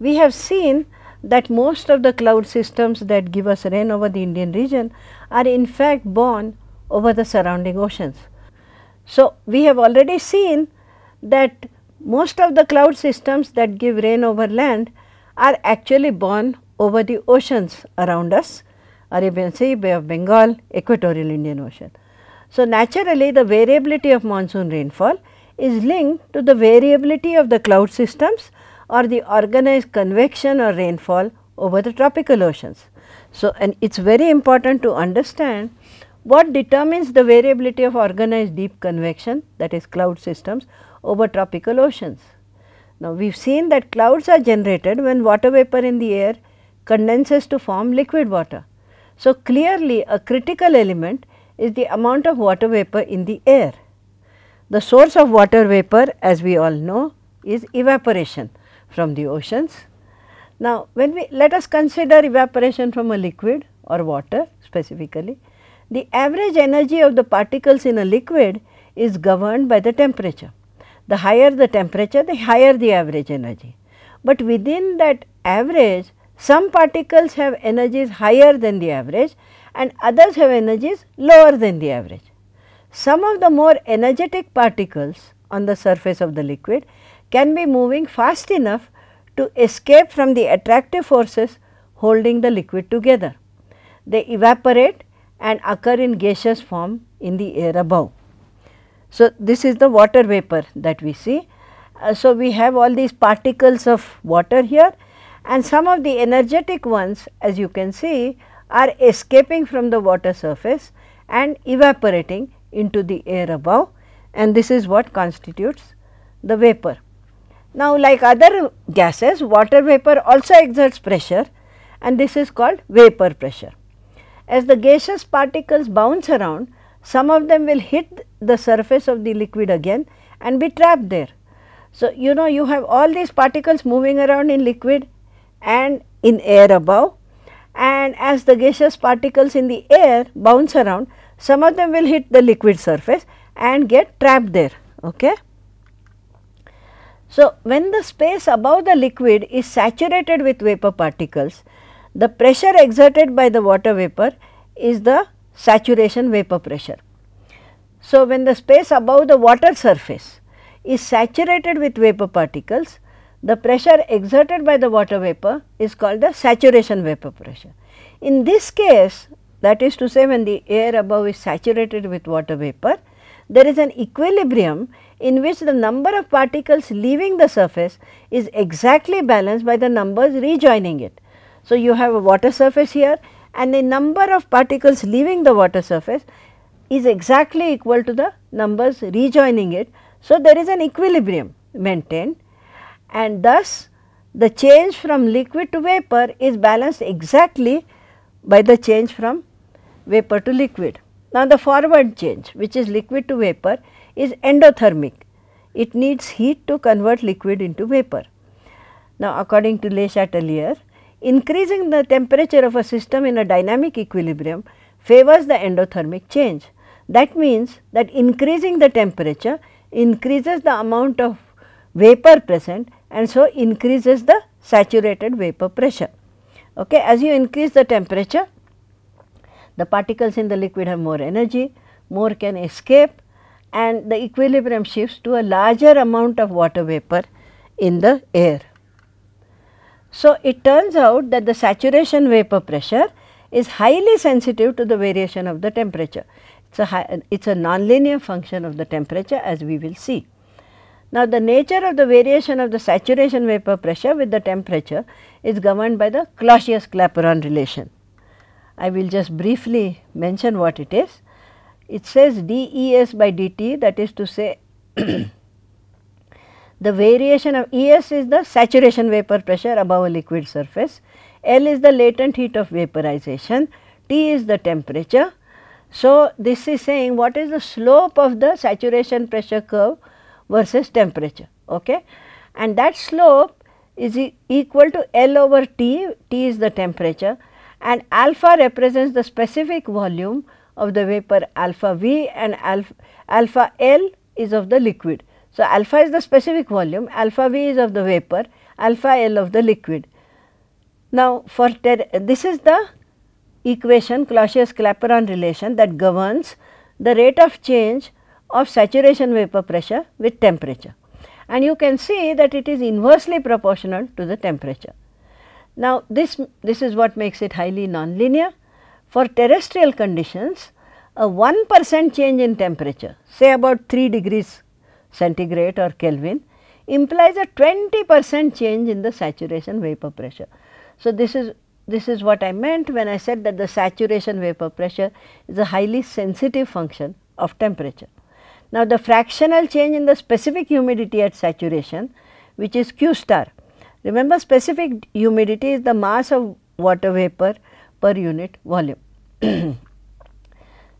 we have seen that most of the cloud systems that give us rain over the Indian region are in fact born over the surrounding oceans. So, we have already seen that most of the cloud systems that give rain over land are actually born over the oceans around us, Arabian Sea, Bay of Bengal, Equatorial Indian Ocean. So, naturally the variability of monsoon rainfall is linked to the variability of the cloud systems or the organized convection or rainfall over the tropical oceans. So, and it is very important to understand what determines the variability of organized deep convection that is cloud systems over tropical oceans. Now, we have seen that clouds are generated when water vapor in the air condenses to form liquid water. So, clearly a critical element is the amount of water vapor in the air. The source of water vapor as we all know is evaporation from the oceans. Now, when we let us consider evaporation from a liquid or water specifically, the average energy of the particles in a liquid is governed by the temperature. The higher the temperature, the higher the average energy. But within that average, some particles have energies higher than the average and others have energies lower than the average. Some of the more energetic particles on the surface of the liquid can be moving fast enough to escape from the attractive forces holding the liquid together. They evaporate and occur in gaseous form in the air above. So, this is the water vapor that we see. Uh, so, we have all these particles of water here and some of the energetic ones as you can see are escaping from the water surface and evaporating into the air above and this is what constitutes the vapor. Now, like other gases, water vapor also exerts pressure and this is called vapor pressure. As the gaseous particles bounce around, some of them will hit the surface of the liquid again and be trapped there. So, you know you have all these particles moving around in liquid and in air above and as the gaseous particles in the air bounce around, some of them will hit the liquid surface and get trapped there. Okay? So, when the space above the liquid is saturated with vapor particles, the pressure exerted by the water vapor is the saturation vapor pressure. So, when the space above the water surface is saturated with vapor particles, the pressure exerted by the water vapor is called the saturation vapor pressure. In this case, that is to say when the air above is saturated with water vapor, there is an equilibrium in which the number of particles leaving the surface is exactly balanced by the numbers rejoining it. So, you have a water surface here and the number of particles leaving the water surface is exactly equal to the numbers rejoining it. So, there is an equilibrium maintained and thus the change from liquid to vapor is balanced exactly by the change from vapor to liquid. Now, the forward change which is liquid to vapor is endothermic. It needs heat to convert liquid into vapor. Now, according to Le Chatelier, increasing the temperature of a system in a dynamic equilibrium favors the endothermic change. That means that increasing the temperature increases the amount of vapor present and so increases the saturated vapor pressure. Okay. As you increase the temperature, the particles in the liquid have more energy, more can escape and the equilibrium shifts to a larger amount of water vapor in the air. So, it turns out that the saturation vapor pressure is highly sensitive to the variation of the temperature. It is a, non a nonlinear function of the temperature as we will see. Now, the nature of the variation of the saturation vapor pressure with the temperature is governed by the Clausius-Clapeyron relation. I will just briefly mention what it is. It says dES by dt that is to say the variation of ES is the saturation vapor pressure above a liquid surface, L is the latent heat of vaporization, T is the temperature. So, this is saying what is the slope of the saturation pressure curve versus temperature okay? and that slope is e equal to L over T, T is the temperature and alpha represents the specific volume of the vapor, alpha V and alpha, alpha L is of the liquid. So, alpha is the specific volume, alpha V is of the vapor, alpha L of the liquid. Now, for this is the equation Clausius-Clapeyron relation that governs the rate of change of saturation vapor pressure with temperature. And you can see that it is inversely proportional to the temperature. Now, this, this is what makes it highly nonlinear. For terrestrial conditions, a 1 percent change in temperature, say about 3 degrees centigrade or Kelvin implies a 20 percent change in the saturation vapor pressure. So, this is this is what I meant when I said that the saturation vapor pressure is a highly sensitive function of temperature. Now, the fractional change in the specific humidity at saturation which is q star. Remember specific humidity is the mass of water vapor per unit volume.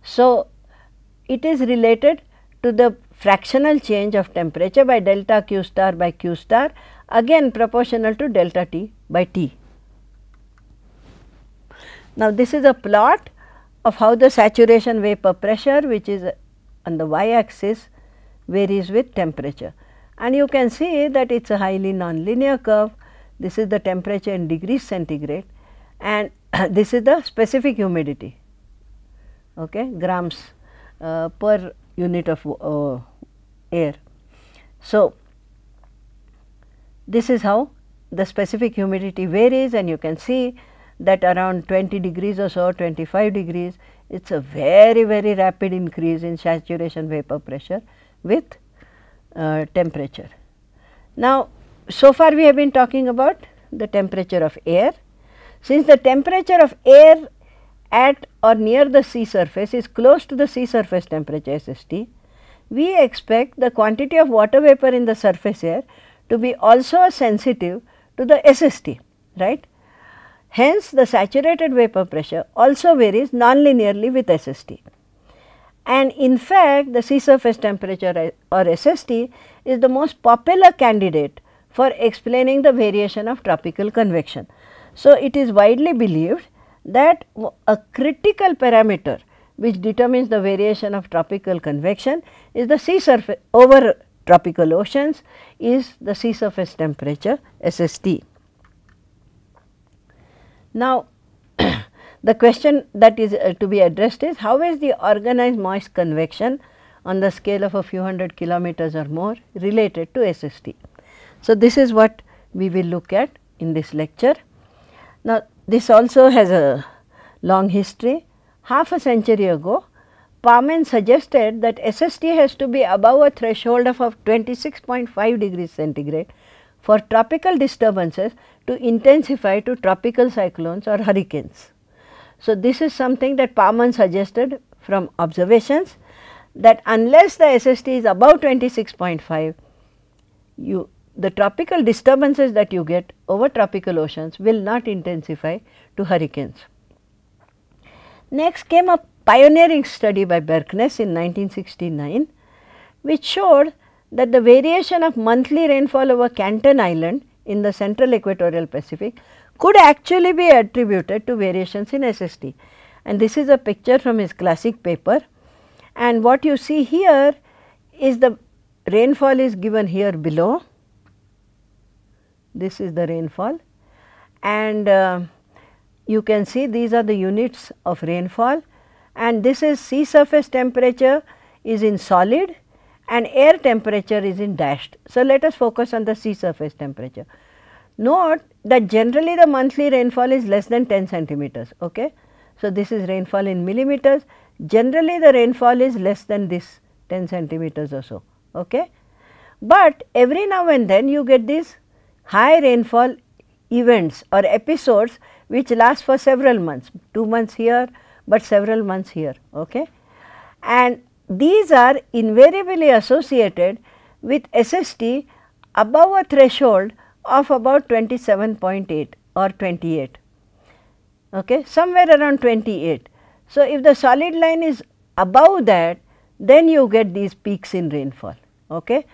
so, it is related to the fractional change of temperature by delta q star by q star again proportional to delta t by t. Now, this is a plot of how the saturation vapor pressure which is on the y axis varies with temperature. And you can see that it is a highly nonlinear curve, this is the temperature in degrees centigrade and this is the specific humidity okay grams uh, per unit of uh, air so this is how the specific humidity varies and you can see that around 20 degrees or so 25 degrees it is a very very rapid increase in saturation vapor pressure with uh, temperature. Now, so far we have been talking about the temperature of air since the temperature of air at or near the sea surface is close to the sea surface temperature SST, we expect the quantity of water vapor in the surface air to be also sensitive to the SST, right. Hence, the saturated vapor pressure also varies nonlinearly with SST. And in fact, the sea surface temperature eh, or SST is the most popular candidate for explaining the variation of tropical convection. So, it is widely believed that a critical parameter which determines the variation of tropical convection is the sea surface over tropical oceans is the sea surface temperature SST. Now, the question that is uh, to be addressed is how is the organized moist convection on the scale of a few hundred kilometers or more related to SST. So, this is what we will look at in this lecture. Now, this also has a long history. Half a century ago, Parmen suggested that SST has to be above a threshold of 26.5 degrees centigrade for tropical disturbances to intensify to tropical cyclones or hurricanes. So, this is something that Parman suggested from observations that unless the SST is above 26.5, you the tropical disturbances that you get over tropical oceans will not intensify to hurricanes. Next came a pioneering study by Berkness in 1969, which showed that the variation of monthly rainfall over Canton Island in the central equatorial Pacific could actually be attributed to variations in SST. And this is a picture from his classic paper. And what you see here is the rainfall is given here below this is the rainfall and uh, you can see these are the units of rainfall and this is sea surface temperature is in solid and air temperature is in dashed. So, let us focus on the sea surface temperature. Note that generally the monthly rainfall is less than 10 centimeters. Okay? So, this is rainfall in millimeters. Generally the rainfall is less than this 10 centimeters or so. Okay? But every now and then you get these high rainfall events or episodes which last for several months, 2 months here, but several months here. Okay? And these are invariably associated with SST above a threshold of about 27.8 or 28, okay? somewhere around 28. So, if the solid line is above that, then you get these peaks in rainfall. Okay?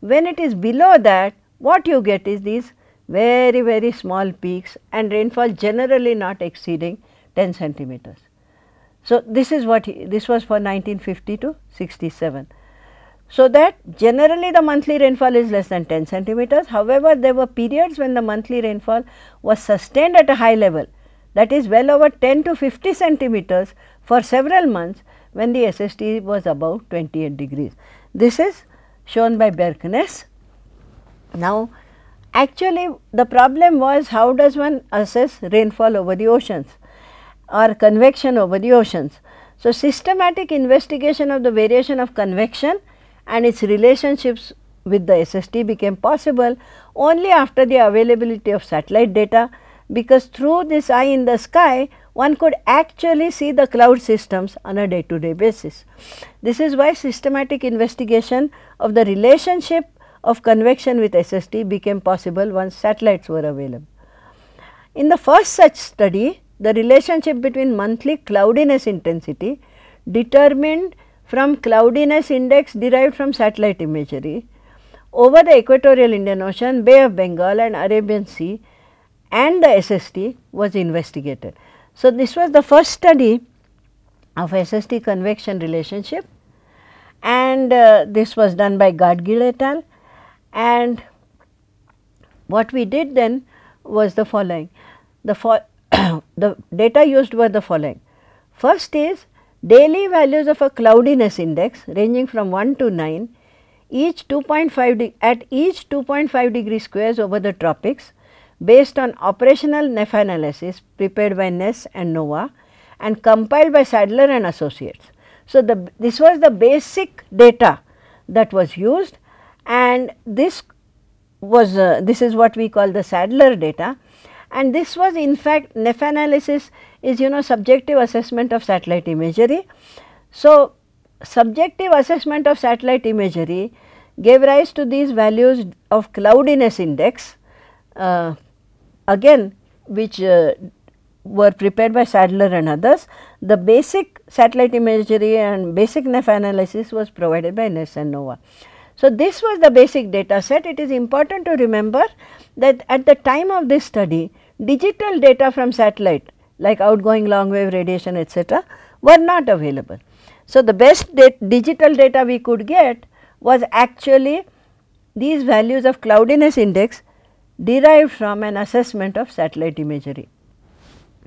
When it is below that, what you get is these very very small peaks and rainfall generally not exceeding 10 centimeters. So, this is what he, this was for 1950 to 67. So, that generally the monthly rainfall is less than 10 centimeters. However, there were periods when the monthly rainfall was sustained at a high level that is well over 10 to 50 centimeters for several months when the SST was above 28 degrees. This is shown by Berkness. Now, actually the problem was how does one assess rainfall over the oceans or convection over the oceans. So, systematic investigation of the variation of convection and its relationships with the SST became possible only after the availability of satellite data because through this eye in the sky one could actually see the cloud systems on a day to day basis. This is why systematic investigation of the relationship of convection with SST became possible once satellites were available. In the first such study, the relationship between monthly cloudiness intensity determined from cloudiness index derived from satellite imagery over the equatorial Indian Ocean, Bay of Bengal and Arabian Sea and the SST was investigated. So, this was the first study of SST convection relationship and uh, this was done by Gadgil et al. And what we did then was the following. The, fo the data used were the following. First is daily values of a cloudiness index ranging from 1 to 9 each 2.5 at each 2.5 degree squares over the tropics based on operational NEF analysis prepared by Ness and NOAA and compiled by Sadler and Associates. So, the, this was the basic data that was used and this was uh, this is what we call the Sadler data and this was in fact NEF analysis is you know subjective assessment of satellite imagery. So, subjective assessment of satellite imagery gave rise to these values of cloudiness index uh, again which uh, were prepared by Sadler and others. The basic satellite imagery and basic NEF analysis was provided by NES and NOAA. So, this was the basic data set. It is important to remember that at the time of this study, digital data from satellite like outgoing long wave radiation etc., were not available. So, the best digital data we could get was actually these values of cloudiness index derived from an assessment of satellite imagery.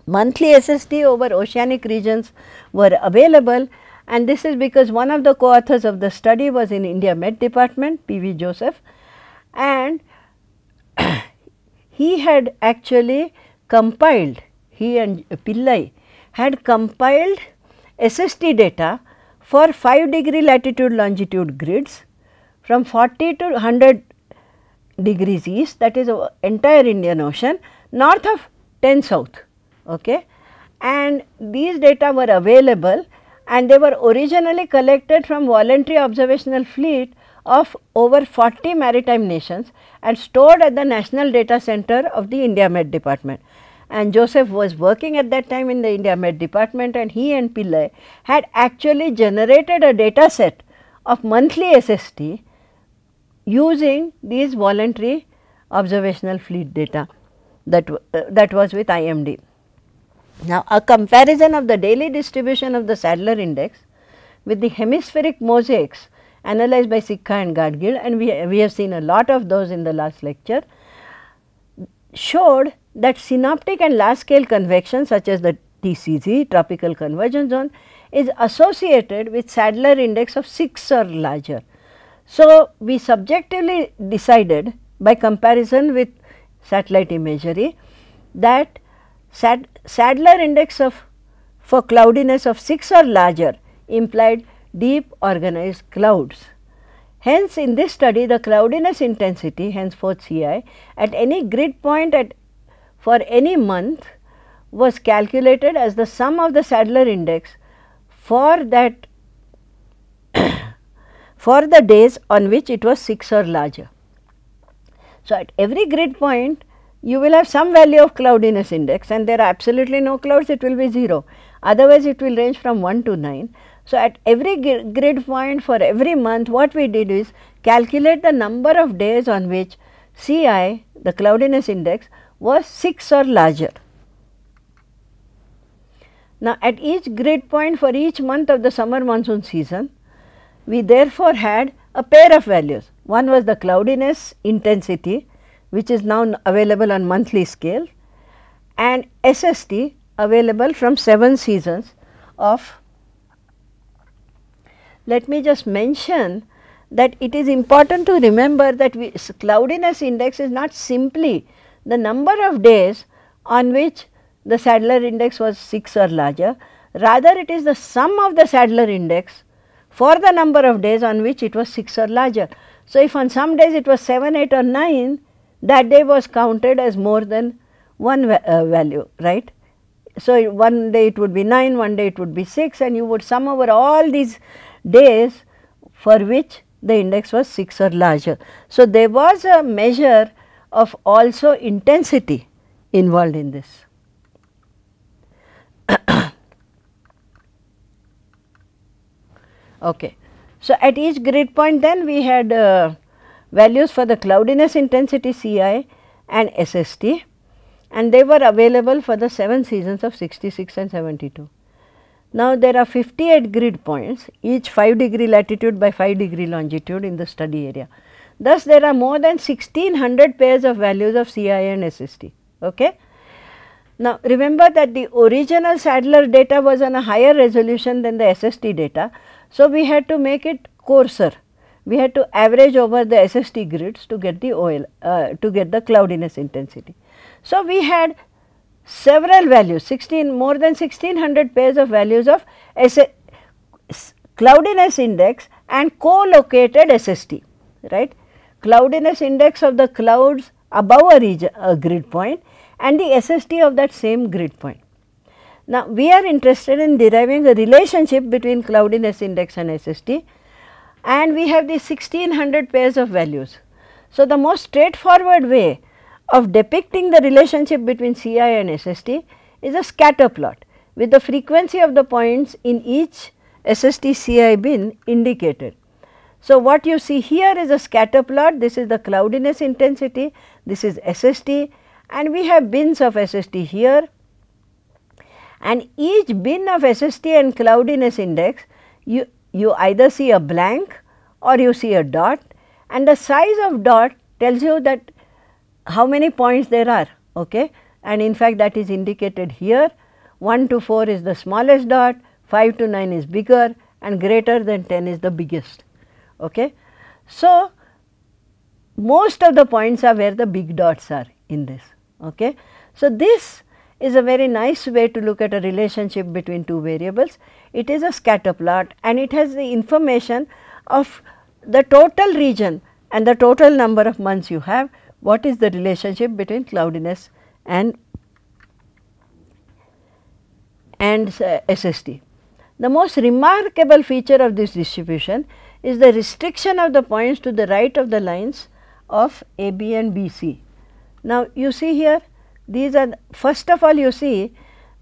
Monthly SST over oceanic regions were available and this is because one of the co-authors of the study was in India Med department P.V. Joseph and he had actually compiled, he and Pillai had compiled SST data for 5 degree latitude longitude grids from 40 to 100 degrees east that is uh, entire Indian Ocean north of 10 south. Okay. And these data were available and they were originally collected from voluntary observational fleet of over 40 maritime nations and stored at the National Data Center of the India Med Department. And Joseph was working at that time in the India Med Department and he and Pillai had actually generated a data set of monthly SST using these voluntary observational fleet data that, uh, that was with IMD. Now, a comparison of the daily distribution of the Sadler index with the hemispheric mosaics analyzed by Sikka and Gadgil and we, we have seen a lot of those in the last lecture showed that synoptic and large scale convection such as the TCZ tropical convergence zone is associated with Sadler index of 6 or larger. So, we subjectively decided by comparison with satellite imagery that Sad, Sadler index of for cloudiness of 6 or larger implied deep organized clouds. Hence, in this study the cloudiness intensity henceforth CI at any grid point at for any month was calculated as the sum of the Sadler index for that for the days on which it was 6 or larger. So, at every grid point you will have some value of cloudiness index and there are absolutely no clouds it will be 0 otherwise it will range from 1 to 9. So, at every grid point for every month what we did is calculate the number of days on which CI the cloudiness index was 6 or larger. Now, at each grid point for each month of the summer monsoon season we therefore had a pair of values one was the cloudiness intensity which is now available on monthly scale and SST available from 7 seasons of. Let me just mention that it is important to remember that we, cloudiness index is not simply the number of days on which the Sadler index was 6 or larger, rather it is the sum of the Sadler index for the number of days on which it was 6 or larger. So, if on some days it was 7, 8 or 9, that day was counted as more than one uh, value, right. So, one day it would be 9, one day it would be 6 and you would sum over all these days for which the index was 6 or larger. So, there was a measure of also intensity involved in this. okay. So, at each grid point then we had uh, values for the cloudiness intensity Ci and SST and they were available for the 7 seasons of 66 and 72. Now, there are 58 grid points each 5 degree latitude by 5 degree longitude in the study area. Thus, there are more than 1600 pairs of values of Ci and SST. Okay? Now, remember that the original Sadler data was on a higher resolution than the SST data. So, we had to make it coarser we had to average over the SST grids to get the oil, uh, to get the cloudiness intensity. So, we had several values 16 more than 1600 pairs of values of SS, cloudiness index and co-located SST right cloudiness index of the clouds above a, region, a grid point and the SST of that same grid point. Now, we are interested in deriving a relationship between cloudiness index and SST and we have the 1600 pairs of values. So, the most straightforward way of depicting the relationship between CI and SST is a scatter plot with the frequency of the points in each SST CI bin indicated. So, what you see here is a scatter plot, this is the cloudiness intensity, this is SST and we have bins of SST here and each bin of SST and cloudiness index you, you either see a blank or you see a dot and the size of dot tells you that how many points there are okay and in fact that is indicated here 1 to 4 is the smallest dot 5 to 9 is bigger and greater than 10 is the biggest okay so most of the points are where the big dots are in this okay so this is a very nice way to look at a relationship between two variables. It is a scatter plot and it has the information of the total region and the total number of months you have, what is the relationship between cloudiness and and uh, SST. The most remarkable feature of this distribution is the restriction of the points to the right of the lines of AB and BC. Now, you see here these are first of all you see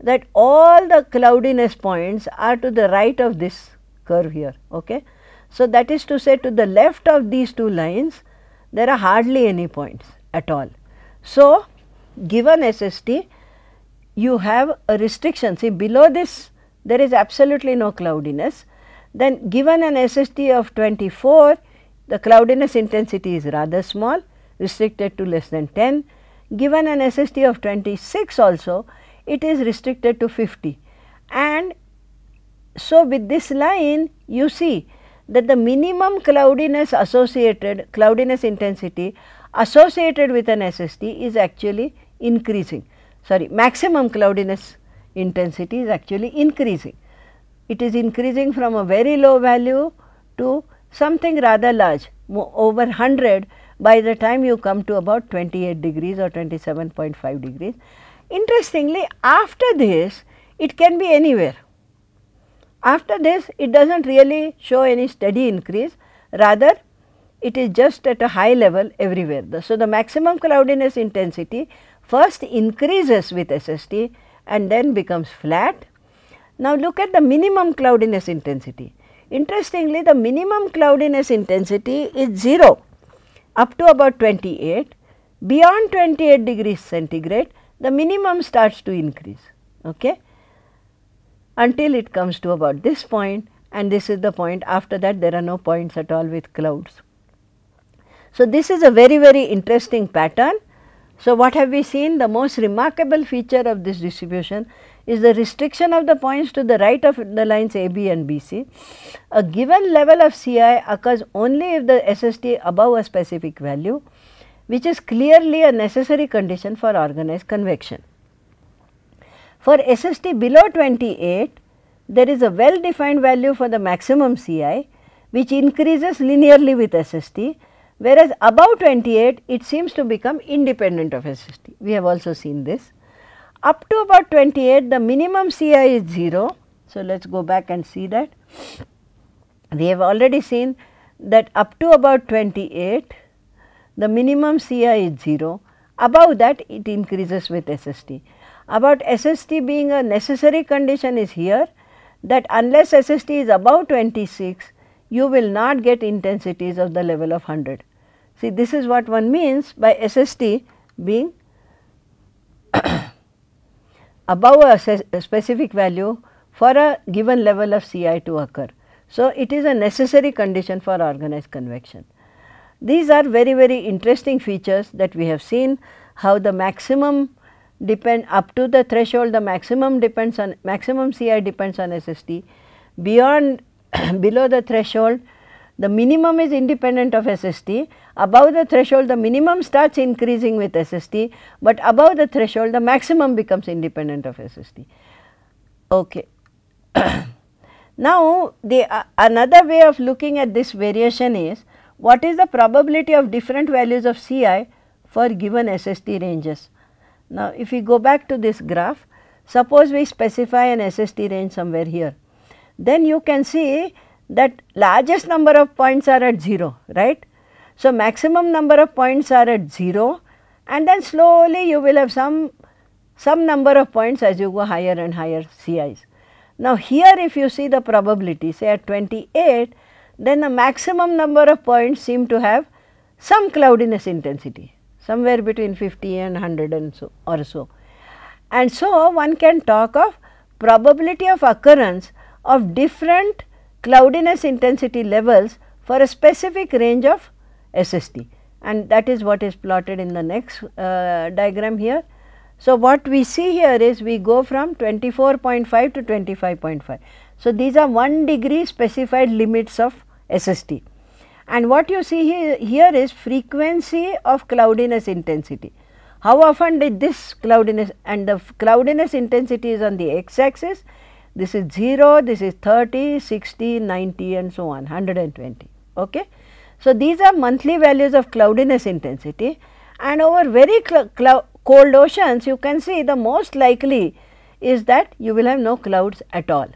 that all the cloudiness points are to the right of this curve here. Okay? So, that is to say to the left of these two lines there are hardly any points at all. So, given SST you have a restriction see below this there is absolutely no cloudiness then given an SST of 24 the cloudiness intensity is rather small restricted to less than 10 given an SST of 26 also it is restricted to 50 and so with this line you see that the minimum cloudiness associated cloudiness intensity associated with an SST is actually increasing sorry maximum cloudiness intensity is actually increasing. It is increasing from a very low value to something rather large over 100 by the time you come to about 28 degrees or 27.5 degrees. Interestingly, after this, it can be anywhere. After this, it does not really show any steady increase, rather it is just at a high level everywhere. So, the maximum cloudiness intensity first increases with SST and then becomes flat. Now, look at the minimum cloudiness intensity. Interestingly, the minimum cloudiness intensity is 0 up to about 28. Beyond 28 degrees centigrade, the minimum starts to increase okay, until it comes to about this point and this is the point after that there are no points at all with clouds. So, this is a very very interesting pattern. So, what have we seen? The most remarkable feature of this distribution is the restriction of the points to the right of the lines AB and BC. A given level of CI occurs only if the SST above a specific value which is clearly a necessary condition for organized convection. For SST below 28, there is a well defined value for the maximum CI which increases linearly with SST whereas above 28 it seems to become independent of SST. We have also seen this. Up to about 28 the minimum CI is 0. So, let us go back and see that. We have already seen that up to about 28 the minimum CI is 0. Above that it increases with SST. About SST being a necessary condition is here that unless SST is above 26 you will not get intensities of the level of 100. See this is what one means by SST being above a, a specific value for a given level of Ci to occur. So, it is a necessary condition for organized convection. These are very very interesting features that we have seen how the maximum depend up to the threshold the maximum depends on maximum Ci depends on SST beyond below the threshold the minimum is independent of SST, above the threshold the minimum starts increasing with SST, but above the threshold the maximum becomes independent of SST. Okay. now, the uh, another way of looking at this variation is what is the probability of different values of Ci for given SST ranges. Now, if we go back to this graph, suppose we specify an SST range somewhere here, then you can see that largest number of points are at 0, right. So, maximum number of points are at 0 and then slowly you will have some, some number of points as you go higher and higher CIs. Now, here if you see the probability say at 28, then the maximum number of points seem to have some cloudiness intensity somewhere between 50 and 100 and so or so. And so, one can talk of probability of occurrence of different cloudiness intensity levels for a specific range of SST and that is what is plotted in the next uh, diagram here. So, what we see here is we go from 24.5 to 25.5. So, these are 1 degree specified limits of SST and what you see here is frequency of cloudiness intensity. How often did this cloudiness and the cloudiness intensity is on the x axis this is 0, this is 30, 60, 90 and so on 120. Okay? So, these are monthly values of cloudiness intensity and over very cold oceans you can see the most likely is that you will have no clouds at all.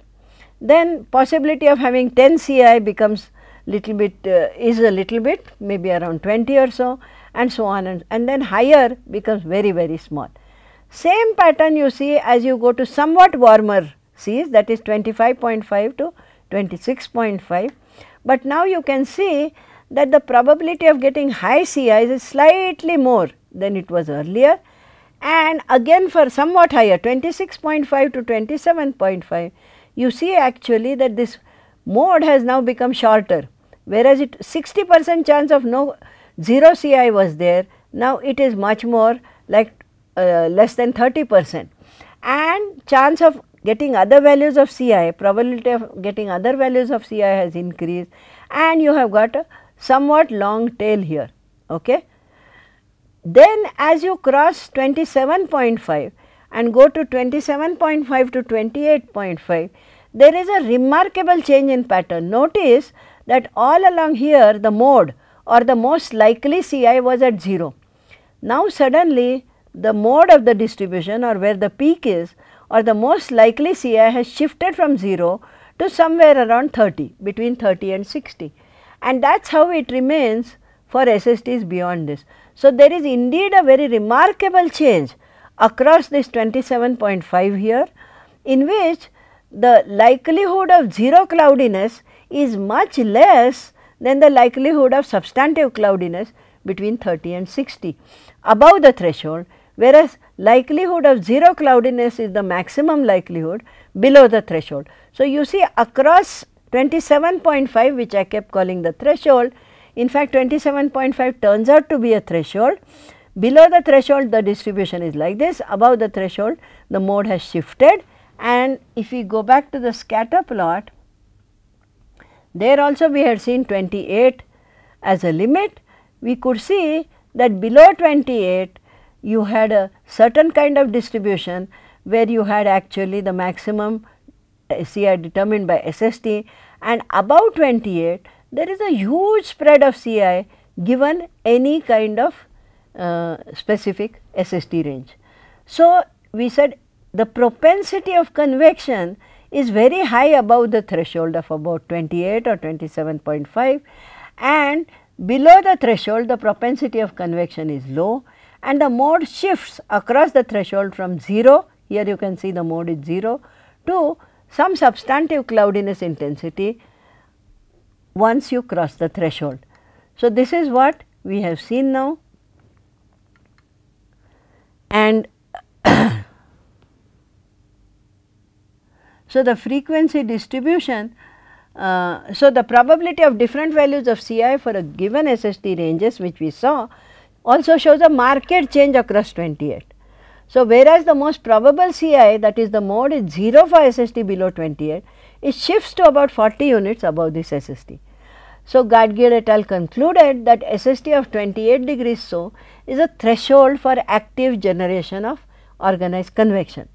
Then possibility of having 10 CI becomes little bit uh, is a little bit maybe around 20 or so and so on and, and then higher becomes very very small. Same pattern you see as you go to somewhat warmer C's that is 25.5 to 26.5. But now you can see that the probability of getting high CIs is slightly more than it was earlier and again for somewhat higher 26.5 to 27.5 you see actually that this mode has now become shorter whereas it 60 percent chance of no 0 CI was there now it is much more like uh, less than 30 percent and chance of getting other values of Ci, probability of getting other values of Ci has increased and you have got a somewhat long tail here. Okay. Then as you cross 27.5 and go to 27.5 to 28.5, there is a remarkable change in pattern. Notice that all along here the mode or the most likely Ci was at 0. Now suddenly the mode of the distribution or where the peak is or the most likely CI has shifted from 0 to somewhere around 30, between 30 and 60 and that is how it remains for SSTs beyond this. So, there is indeed a very remarkable change across this 27.5 here in which the likelihood of 0 cloudiness is much less than the likelihood of substantive cloudiness between 30 and 60 above the threshold whereas likelihood of zero cloudiness is the maximum likelihood below the threshold. So, you see across 27.5 which I kept calling the threshold, in fact 27.5 turns out to be a threshold. Below the threshold the distribution is like this, above the threshold the mode has shifted and if we go back to the scatter plot, there also we had seen 28 as a limit. We could see that below 28 you had a certain kind of distribution where you had actually the maximum CI determined by SST and above 28 there is a huge spread of CI given any kind of uh, specific SST range. So, we said the propensity of convection is very high above the threshold of about 28 or 27.5 and below the threshold the propensity of convection is low and the mode shifts across the threshold from 0, here you can see the mode is 0 to some substantive cloudiness intensity once you cross the threshold. So, this is what we have seen now and so the frequency distribution uh, so the probability of different values of Ci for a given SST ranges which we saw also shows a market change across 28. So, whereas the most probable CI that is the mode is 0 for SST below 28, it shifts to about 40 units above this SST. So, Gadgil et al. concluded that SST of 28 degrees so is a threshold for active generation of organized convection.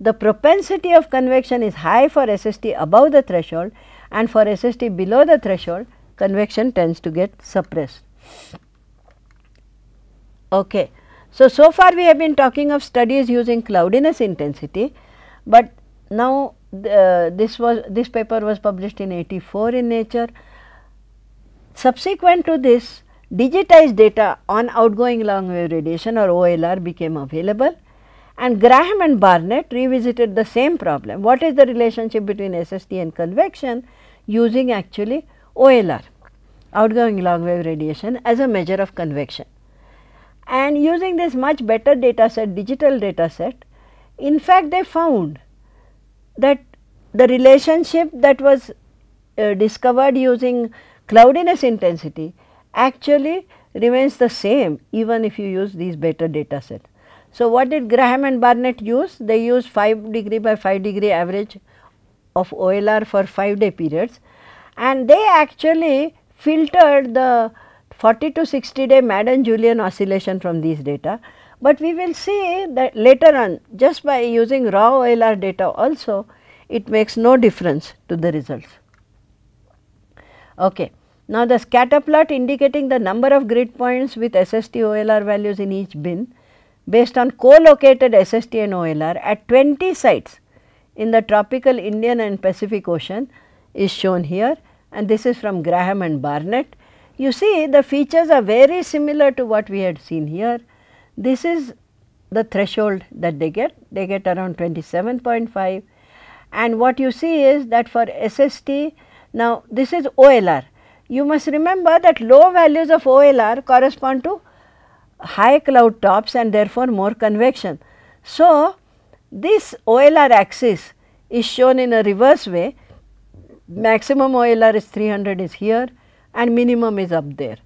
The propensity of convection is high for SST above the threshold and for SST below the threshold convection tends to get suppressed. Okay. So, so far we have been talking of studies using cloudiness intensity, but now this was this paper was published in 84 in Nature. Subsequent to this digitized data on outgoing long wave radiation or OLR became available and Graham and Barnett revisited the same problem. What is the relationship between SST and convection using actually OLR outgoing long wave radiation as a measure of convection and using this much better data set, digital data set, in fact they found that the relationship that was uh, discovered using cloudiness intensity actually remains the same even if you use these better data set. So, what did Graham and Barnett use? They used 5 degree by 5 degree average of OLR for 5 day periods and they actually filtered the 40 to 60 day Madden Julian oscillation from these data. But we will see that later on just by using raw OLR data also it makes no difference to the results. Okay. Now, the scatter plot indicating the number of grid points with SST OLR values in each bin based on co-located SST and OLR at 20 sites in the tropical Indian and Pacific Ocean is shown here and this is from Graham and Barnett you see the features are very similar to what we had seen here. This is the threshold that they get, they get around 27.5 and what you see is that for SST, now this is OLR. You must remember that low values of OLR correspond to high cloud tops and therefore more convection. So, this OLR axis is shown in a reverse way, maximum OLR is 300 is here, and minimum is up there.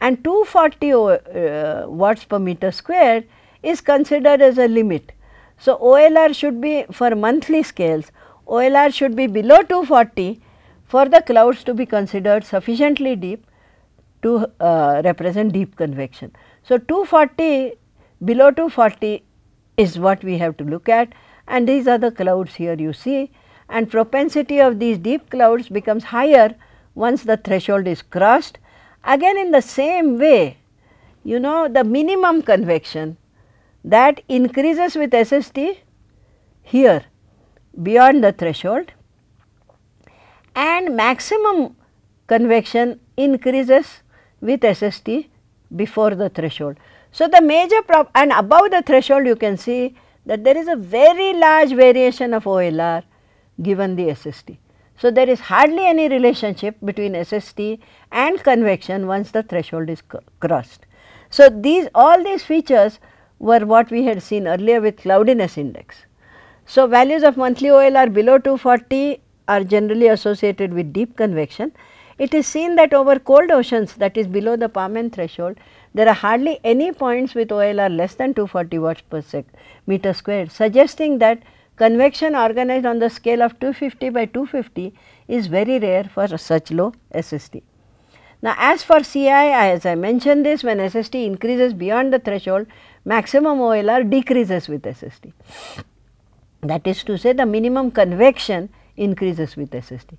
And 240 uh, uh, watts per meter square is considered as a limit. So, OLR should be for monthly scales, OLR should be below 240 for the clouds to be considered sufficiently deep to uh, represent deep convection. So, 240 below 240 is what we have to look at and these are the clouds here you see and propensity of these deep clouds becomes higher once the threshold is crossed. Again in the same way, you know the minimum convection that increases with SST here beyond the threshold and maximum convection increases with SST before the threshold. So, the major prop and above the threshold you can see that there is a very large variation of OLR given the SST. So, there is hardly any relationship between SST and convection once the threshold is crossed. So, these all these features were what we had seen earlier with cloudiness index. So, values of monthly OLR below 240 are generally associated with deep convection. It is seen that over cold oceans that is below the Parman threshold, there are hardly any points with OLR less than 240 watts per sec meter squared suggesting that Convection organized on the scale of 250 by 250 is very rare for such low SST. Now, as for CI, as I mentioned this, when SST increases beyond the threshold, maximum OLR decreases with SST. That is to say, the minimum convection increases with SST.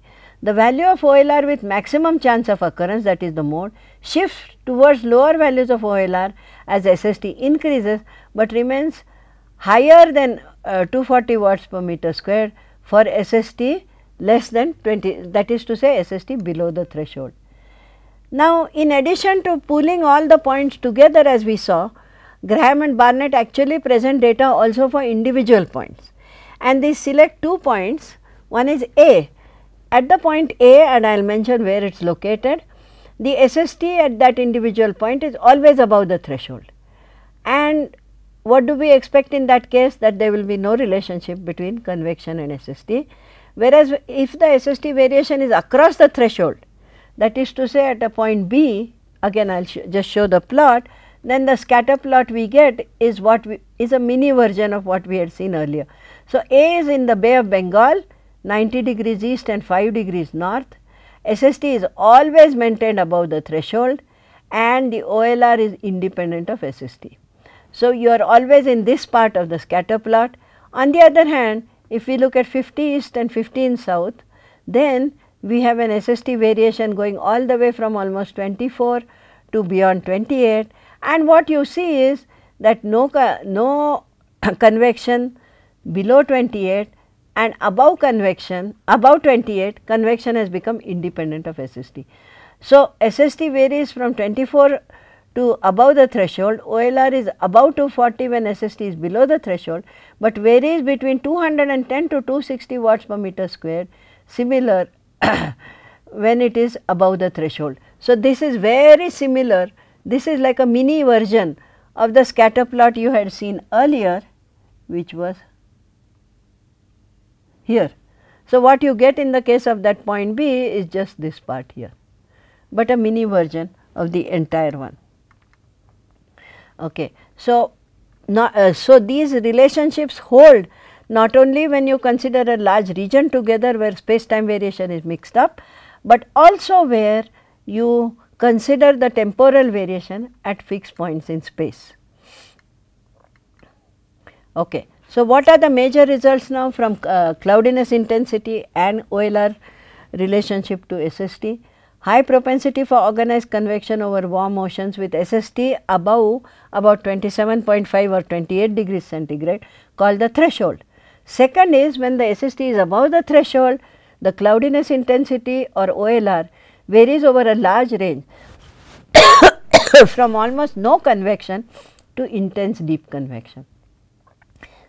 The value of OLR with maximum chance of occurrence, that is the mode, shifts towards lower values of OLR as SST increases, but remains higher than 240 watts per meter square for SST less than 20 that is to say SST below the threshold. Now, in addition to pooling all the points together as we saw, Graham and Barnett actually present data also for individual points and they select two points, one is A. At the point A and I will mention where it is located, the SST at that individual point is always above the threshold and what do we expect in that case? That there will be no relationship between convection and SST. Whereas, if the SST variation is across the threshold, that is to say at a point B, again I will sh just show the plot, then the scatter plot we get is what we, is a mini version of what we had seen earlier. So, A is in the Bay of Bengal, 90 degrees east and 5 degrees north. SST is always maintained above the threshold and the OLR is independent of SST. So, you are always in this part of the scatter plot. On the other hand, if we look at 50 east and 15 south, then we have an SST variation going all the way from almost 24 to beyond 28 and what you see is that no, no convection below 28 and above convection, above 28 convection has become independent of SST. So, SST varies from 24 to above the threshold, OLR is above 240 when SST is below the threshold, but varies between 210 to 260 watts per meter square similar when it is above the threshold. So, this is very similar, this is like a mini version of the scatter plot you had seen earlier which was here. So, what you get in the case of that point B is just this part here, but a mini version of the entire one. Okay. So, not, uh, so these relationships hold not only when you consider a large region together where space-time variation is mixed up, but also where you consider the temporal variation at fixed points in space. Okay. So, what are the major results now from uh, cloudiness intensity and OLR relationship to SST? High propensity for organized convection over warm oceans with SST above about 27.5 or 28 degrees centigrade called the threshold. Second is when the SST is above the threshold, the cloudiness intensity or OLR varies over a large range from almost no convection to intense deep convection.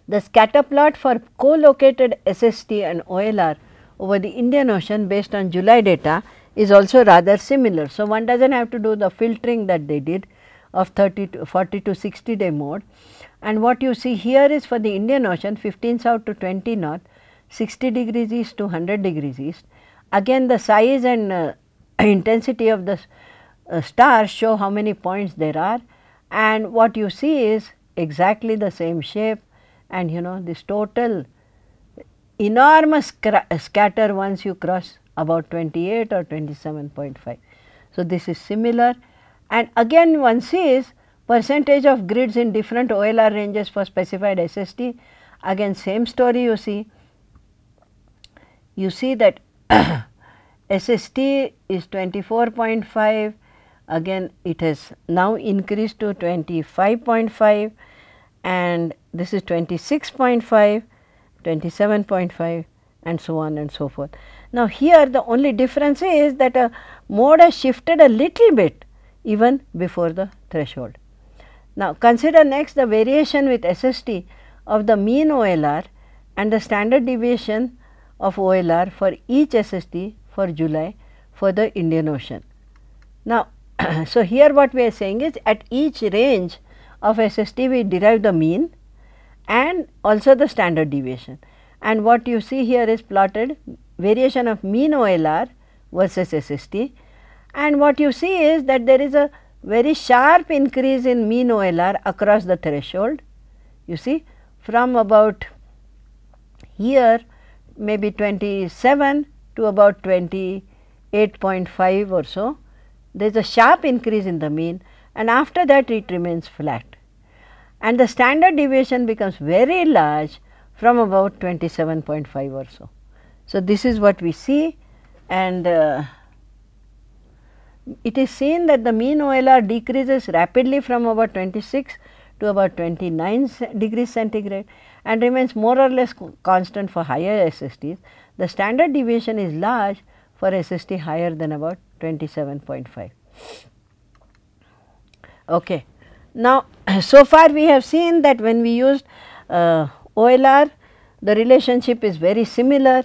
The scatter plot for co-located SST and OLR over the Indian Ocean based on July data is also rather similar. So, one does not have to do the filtering that they did of 30 to 40 to 60 day mode. And what you see here is for the Indian Ocean 15 south to 20 north 60 degrees east to 100 degrees east. Again the size and uh, intensity of the uh, stars show how many points there are and what you see is exactly the same shape and you know this total enormous scatter once you cross about 28 or 27.5. So, this is similar and again one sees percentage of grids in different OLR ranges for specified SST. Again same story you see, you see that SST is 24.5, again it has now increased to 25.5 and this is 26.5, 27.5 and so on and so forth. Now, here the only difference is that a uh, mode has shifted a little bit even before the threshold. Now, consider next the variation with SST of the mean OLR and the standard deviation of OLR for each SST for July for the Indian Ocean. Now, so here what we are saying is at each range of SST we derive the mean and also the standard deviation and what you see here is plotted variation of mean OLR versus SST and what you see is that there is a very sharp increase in mean OLR across the threshold. You see from about here maybe 27 to about 28.5 or so, there is a sharp increase in the mean and after that it remains flat. And the standard deviation becomes very large from about 27.5 or so. So, this is what we see and uh, it is seen that the mean OLR decreases rapidly from about 26 to about 29 degrees centigrade and remains more or less co constant for higher SSTs. The standard deviation is large for SST higher than about 27.5. Okay. Now, so far we have seen that when we used uh, OLR, the relationship is very similar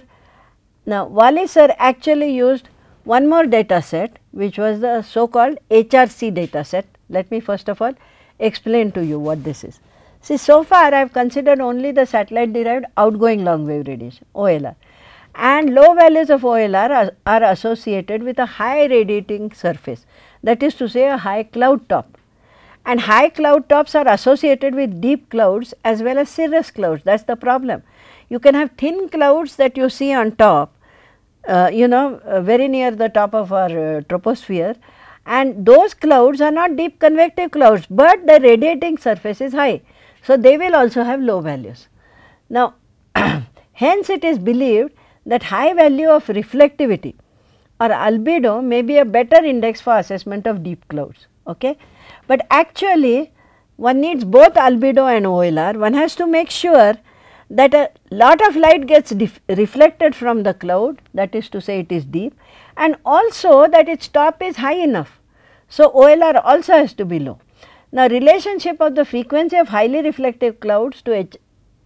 now, Walliser actually used one more data set which was the so called HRC data set. Let me first of all explain to you what this is. See so far I have considered only the satellite derived outgoing long wave radiation OLR and low values of OLR are, are associated with a high radiating surface that is to say a high cloud top and high cloud tops are associated with deep clouds as well as cirrus clouds that is the problem. You can have thin clouds that you see on top, uh, you know, uh, very near the top of our uh, troposphere and those clouds are not deep convective clouds, but the radiating surface is high. So, they will also have low values. Now, hence it is believed that high value of reflectivity or albedo may be a better index for assessment of deep clouds. Okay? But actually, one needs both albedo and OLR. One has to make sure that a lot of light gets reflected from the cloud that is to say it is deep and also that its top is high enough. So, OLR also has to be low. Now, relationship of the frequency of highly reflective clouds to H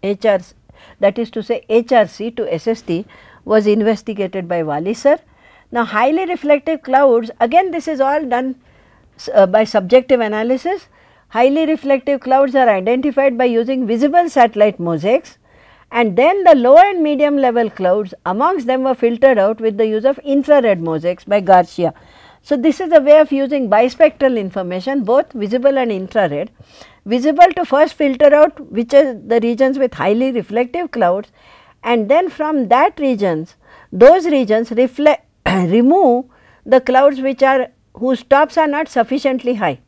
HRC that is to say HRC to SST was investigated by Walliser. Now, highly reflective clouds again this is all done uh, by subjective analysis. Highly reflective clouds are identified by using visible satellite mosaics and then the low and medium level clouds amongst them were filtered out with the use of infrared mosaics by Garcia. So, this is a way of using bispectral information both visible and infrared. Visible to first filter out which are the regions with highly reflective clouds and then from that regions those regions reflect remove the clouds which are whose tops are not sufficiently high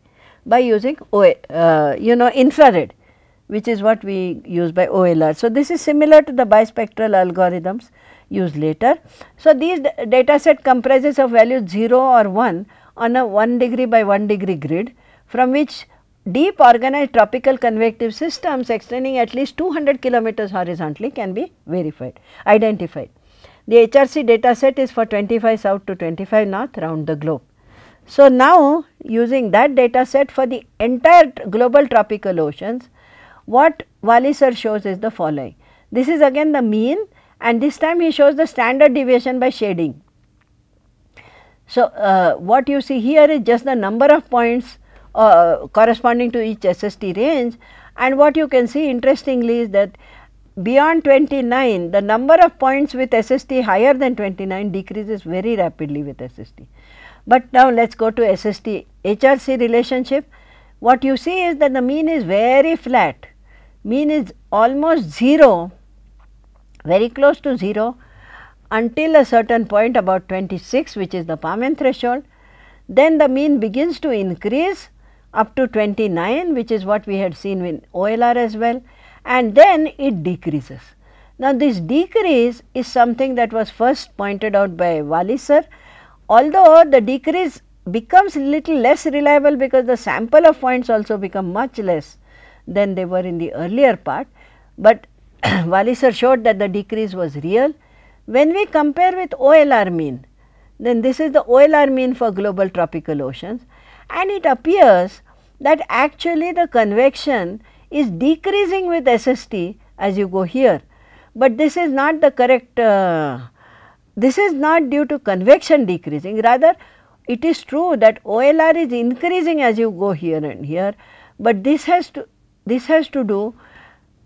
by using uh, you know infrared which is what we use by OLR. So, this is similar to the bispectral algorithms used later. So, these data set comprises of values 0 or 1 on a 1 degree by 1 degree grid from which deep organized tropical convective systems extending at least 200 kilometers horizontally can be verified, identified. The HRC data set is for 25 south to 25 north round the globe. So, now using that data set for the entire global tropical oceans, what Wali sir shows is the following. This is again the mean and this time he shows the standard deviation by shading. So, uh, what you see here is just the number of points uh, corresponding to each SST range and what you can see interestingly is that beyond 29 the number of points with SST higher than 29 decreases very rapidly with SST. But now let us go to SST HRC relationship. What you see is that the mean is very flat mean is almost 0, very close to 0 until a certain point about 26 which is the Parman threshold. Then the mean begins to increase up to 29 which is what we had seen in OLR as well and then it decreases. Now, this decrease is something that was first pointed out by Walliser, although the decrease becomes little less reliable because the sample of points also become much less than they were in the earlier part, but Walliser showed that the decrease was real. When we compare with OLR mean, then this is the OLR mean for global tropical oceans and it appears that actually the convection is decreasing with SST as you go here, but this is not the correct, uh, this is not due to convection decreasing rather it is true that OLR is increasing as you go here and here, but this has to this has to do,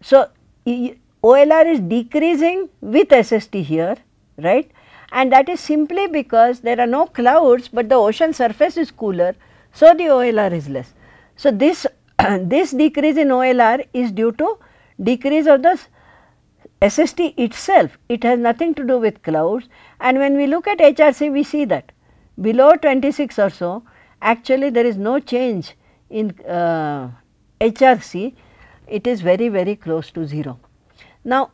so OLR is decreasing with SST here, right? And that is simply because there are no clouds, but the ocean surface is cooler, so the OLR is less. So, this, this decrease in OLR is due to decrease of the SST itself, it has nothing to do with clouds and when we look at HRC we see that below 26 or so actually there is no change in uh, HRC, it is very, very close to 0. Now,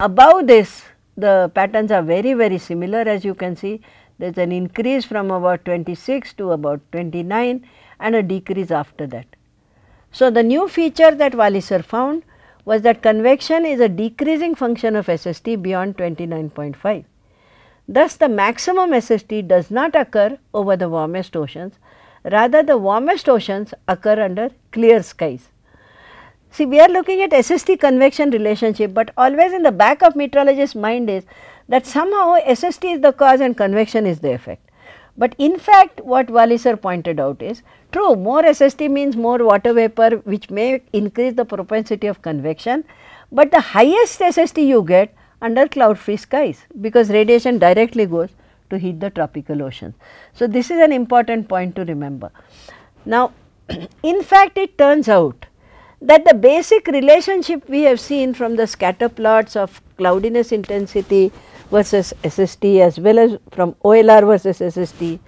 above this the patterns are very, very similar as you can see there is an increase from about 26 to about 29 and a decrease after that. So, the new feature that Walliser found was that convection is a decreasing function of SST beyond 29.5. Thus, the maximum SST does not occur over the warmest oceans Rather, the warmest oceans occur under clear skies. See, we are looking at SST convection relationship, but always in the back of meteorologist's mind is that somehow SST is the cause and convection is the effect. But in fact, what Walliser pointed out is true, more SST means more water vapor which may increase the propensity of convection, but the highest SST you get under cloud free skies because radiation directly goes to heat the tropical oceans. So, this is an important point to remember. Now, in fact, it turns out that the basic relationship we have seen from the scatter plots of cloudiness intensity versus SST as well as from OLR versus SST,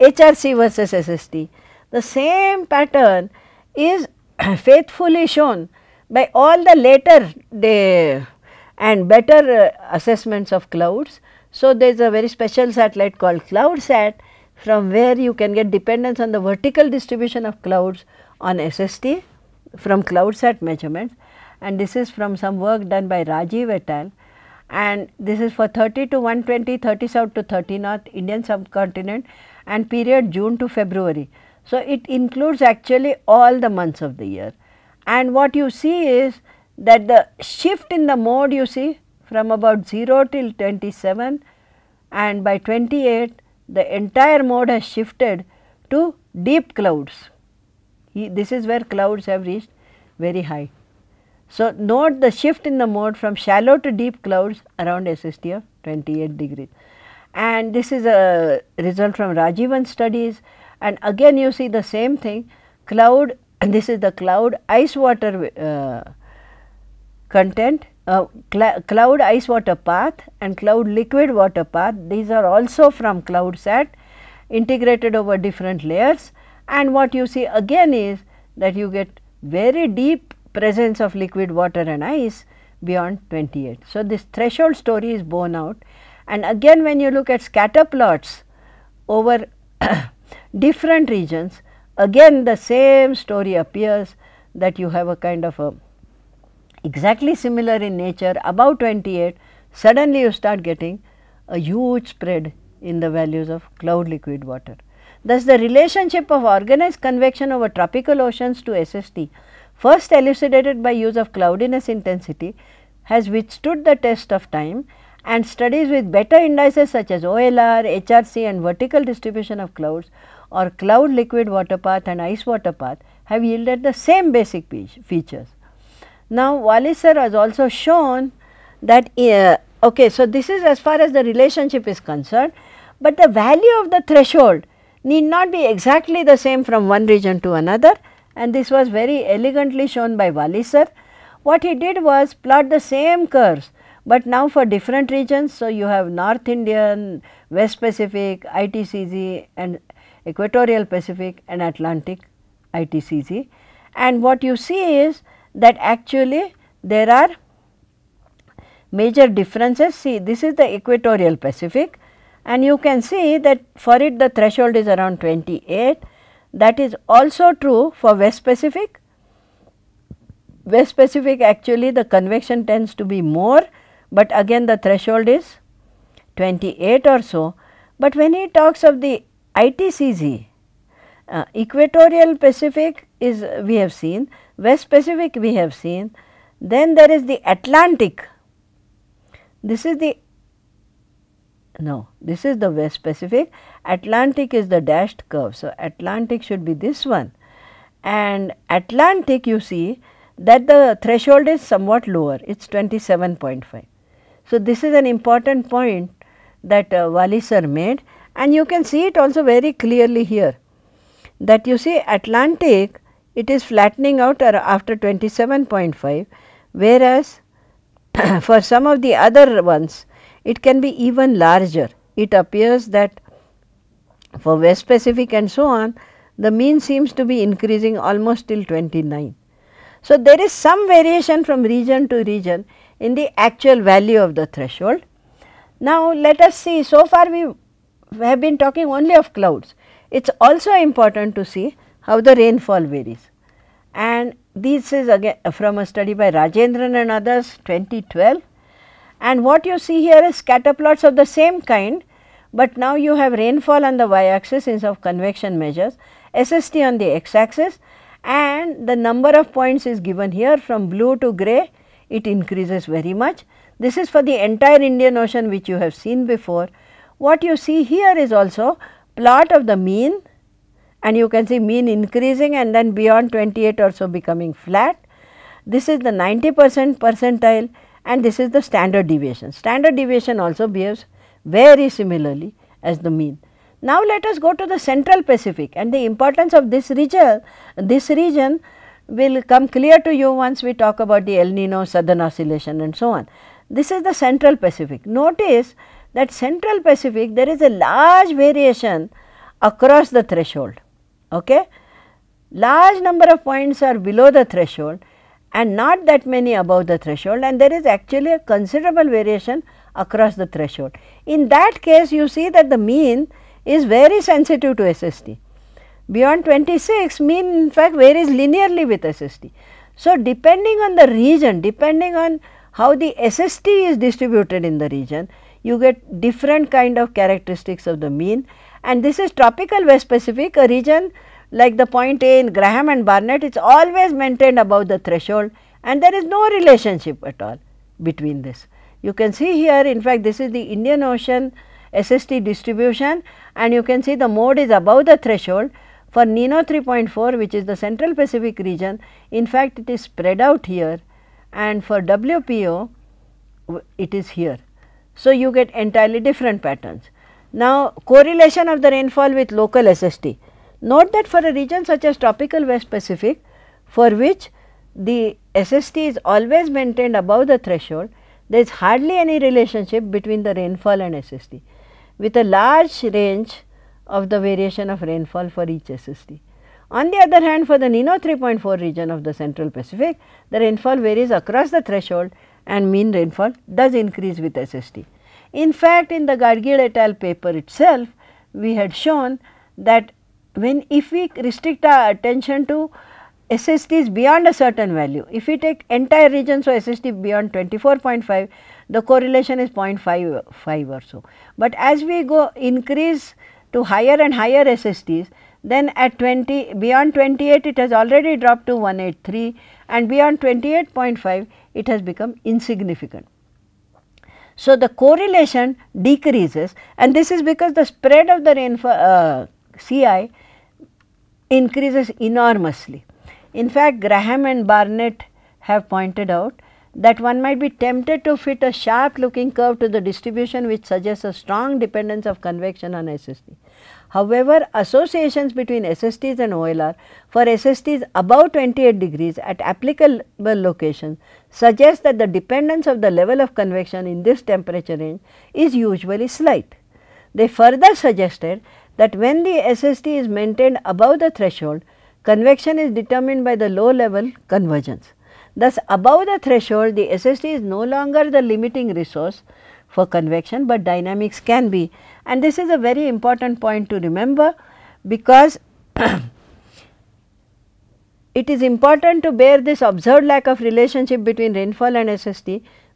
HRC versus SST, the same pattern is faithfully shown by all the later day and better uh, assessments of clouds so, there is a very special satellite called CloudSat from where you can get dependence on the vertical distribution of clouds on SST from CloudSat measurements and this is from some work done by Rajiv et al. and this is for 30 to 120, 30 south to 30 north Indian subcontinent and period June to February. So, it includes actually all the months of the year and what you see is that the shift in the mode you see from about 0 till 27 and by 28 the entire mode has shifted to deep clouds. He, this is where clouds have reached very high. So, note the shift in the mode from shallow to deep clouds around SST of 28 degrees. And this is a result from Rajivan studies and again you see the same thing cloud and this is the cloud ice water uh, content uh, cl cloud ice water path and cloud liquid water path these are also from cloud set integrated over different layers and what you see again is that you get very deep presence of liquid water and ice beyond 28. So, this threshold story is borne out and again when you look at scatter plots over different regions again the same story appears that you have a kind of a exactly similar in nature above 28, suddenly you start getting a huge spread in the values of cloud liquid water. Thus, the relationship of organized convection over tropical oceans to SST, first elucidated by use of cloudiness intensity, has withstood the test of time and studies with better indices such as OLR, HRC and vertical distribution of clouds or cloud liquid water path and ice water path have yielded the same basic features. Now, Walliser has also shown that, uh, okay, so this is as far as the relationship is concerned, but the value of the threshold need not be exactly the same from one region to another and this was very elegantly shown by Walliser. What he did was plot the same curves but now for different regions. So, you have North Indian, West Pacific, ITCG and Equatorial Pacific and Atlantic ITCG. And what you see is that actually there are major differences. See this is the equatorial Pacific and you can see that for it the threshold is around 28 that is also true for West Pacific. West Pacific actually the convection tends to be more but again the threshold is 28 or so. But when he talks of the ITCZ, uh, equatorial Pacific is we have seen West Pacific we have seen. Then there is the Atlantic. This is the, no, this is the West Pacific. Atlantic is the dashed curve. So, Atlantic should be this one. And Atlantic you see that the threshold is somewhat lower, it is 27.5. So, this is an important point that uh, Walliser made and you can see it also very clearly here that you see Atlantic it is flattening out after 27.5 whereas for some of the other ones it can be even larger. It appears that for West Pacific and so on the mean seems to be increasing almost till 29. So, there is some variation from region to region in the actual value of the threshold. Now, let us see so far we have been talking only of clouds. It is also important to see how the rainfall varies. And this is again from a study by Rajendran and others 2012 and what you see here is scatter plots of the same kind, but now you have rainfall on the y axis instead of convection measures, SST on the x axis and the number of points is given here from blue to grey it increases very much. This is for the entire Indian Ocean which you have seen before. What you see here is also plot of the mean and you can see mean increasing and then beyond 28 or so becoming flat. This is the 90 percent percentile and this is the standard deviation. Standard deviation also behaves very similarly as the mean. Now, let us go to the central Pacific and the importance of this region, this region will come clear to you once we talk about the El Nino, Southern Oscillation and so on. This is the central Pacific. Notice that central Pacific there is a large variation across the threshold. Okay? Large number of points are below the threshold and not that many above the threshold and there is actually a considerable variation across the threshold. In that case you see that the mean is very sensitive to SST. Beyond 26 mean in fact varies linearly with SST. So, depending on the region, depending on how the SST is distributed in the region, you get different kind of characteristics of the mean and this is tropical West Pacific, a region like the point A in Graham and Barnett, it is always maintained above the threshold and there is no relationship at all between this. You can see here, in fact, this is the Indian Ocean SST distribution and you can see the mode is above the threshold for NINO 3.4 which is the central Pacific region. In fact, it is spread out here and for WPO it is here. So, you get entirely different patterns. Now, correlation of the rainfall with local SST. Note that for a region such as tropical West Pacific, for which the SST is always maintained above the threshold, there is hardly any relationship between the rainfall and SST, with a large range of the variation of rainfall for each SST. On the other hand, for the Nino 3.4 region of the central Pacific, the rainfall varies across the threshold and mean rainfall does increase with SST. In fact, in the Gadgil et al. paper itself, we had shown that when if we restrict our attention to SSTs beyond a certain value, if we take entire region, so SST beyond 24.5, the correlation is 0.55 or so. But as we go increase to higher and higher SSTs, then at 20 beyond 28 it has already dropped to 183 and beyond 28.5 it has become insignificant. So, the correlation decreases and this is because the spread of the rainfall uh, CI increases enormously. In fact, Graham and Barnett have pointed out that one might be tempted to fit a sharp looking curve to the distribution which suggests a strong dependence of convection on SST. However, associations between SSTs and OLR for SSTs above 28 degrees at applicable locations suggest that the dependence of the level of convection in this temperature range is usually slight. They further suggested that when the SST is maintained above the threshold, convection is determined by the low level convergence. Thus, above the threshold, the SST is no longer the limiting resource, for convection, but dynamics can be. And this is a very important point to remember because it is important to bear this observed lack of relationship between rainfall and SST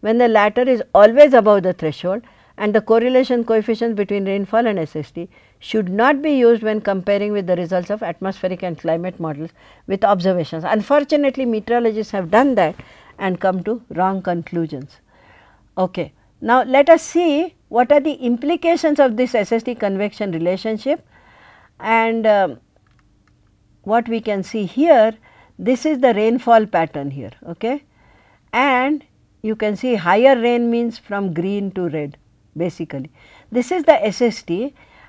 when the latter is always above the threshold and the correlation coefficient between rainfall and SST should not be used when comparing with the results of atmospheric and climate models with observations. Unfortunately, meteorologists have done that and come to wrong conclusions. Okay. Now, let us see what are the implications of this SST convection relationship and uh, what we can see here this is the rainfall pattern here okay and you can see higher rain means from green to red basically this is the SST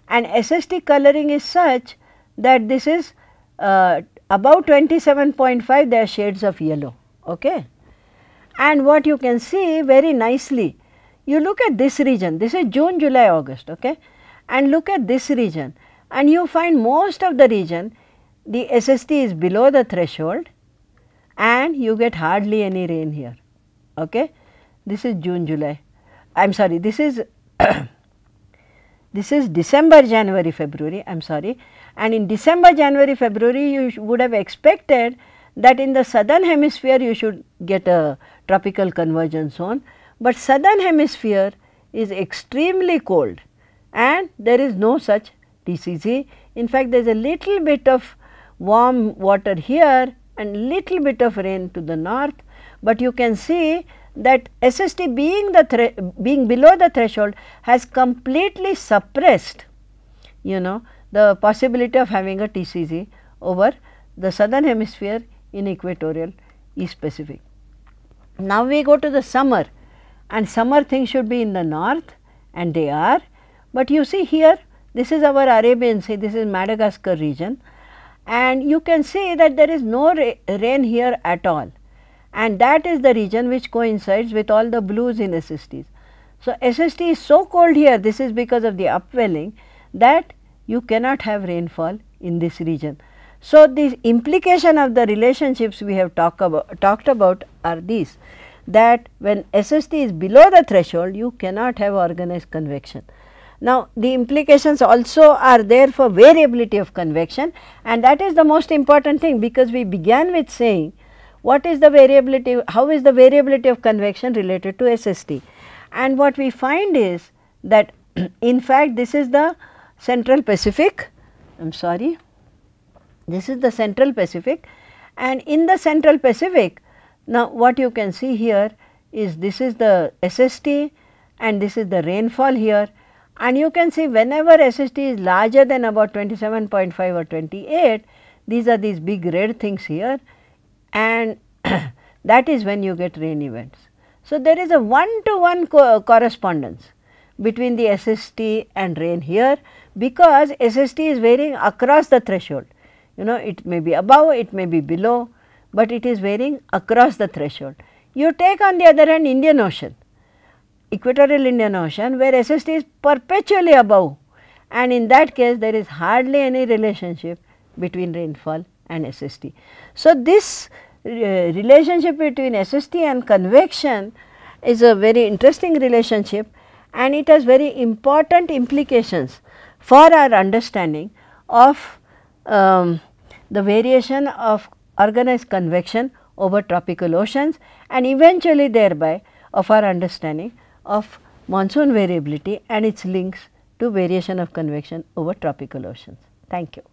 and SST coloring is such that this is uh, about 27.5 there are shades of yellow okay and what you can see very nicely you look at this region, this is June, July, August, okay? and look at this region and you find most of the region the SST is below the threshold and you get hardly any rain here. Okay? This is June, July, I am sorry, this is this is December, January, February, I am sorry. And in December, January, February, you would have expected that in the southern hemisphere you should get a tropical convergence zone but southern hemisphere is extremely cold and there is no such TCC. In fact, there is a little bit of warm water here and little bit of rain to the north, but you can see that SST being the being below the threshold has completely suppressed you know the possibility of having a TCC over the southern hemisphere in equatorial East Pacific. Now, we go to the summer and summer things should be in the north and they are. But you see here this is our Arabian Sea, this is Madagascar region and you can see that there is no ra rain here at all and that is the region which coincides with all the blues in SSTs. So, SST is so cold here, this is because of the upwelling that you cannot have rainfall in this region. So, the implication of the relationships we have talk about, talked about are these that when SST is below the threshold you cannot have organized convection. Now, the implications also are there for variability of convection and that is the most important thing because we began with saying what is the variability, how is the variability of convection related to SST and what we find is that in fact this is the central Pacific, I am sorry, this is the central Pacific and in the central Pacific now, what you can see here is this is the SST and this is the rainfall here and you can see whenever SST is larger than about 27.5 or 28, these are these big red things here and that is when you get rain events. So, there is a one to one co correspondence between the SST and rain here because SST is varying across the threshold. You know, it may be above, it may be below, but it is varying across the threshold. You take on the other hand Indian Ocean, equatorial Indian Ocean where SST is perpetually above and in that case there is hardly any relationship between rainfall and SST. So, this uh, relationship between SST and convection is a very interesting relationship and it has very important implications for our understanding of um, the variation of organized convection over tropical oceans and eventually thereby of our understanding of monsoon variability and its links to variation of convection over tropical oceans. Thank you.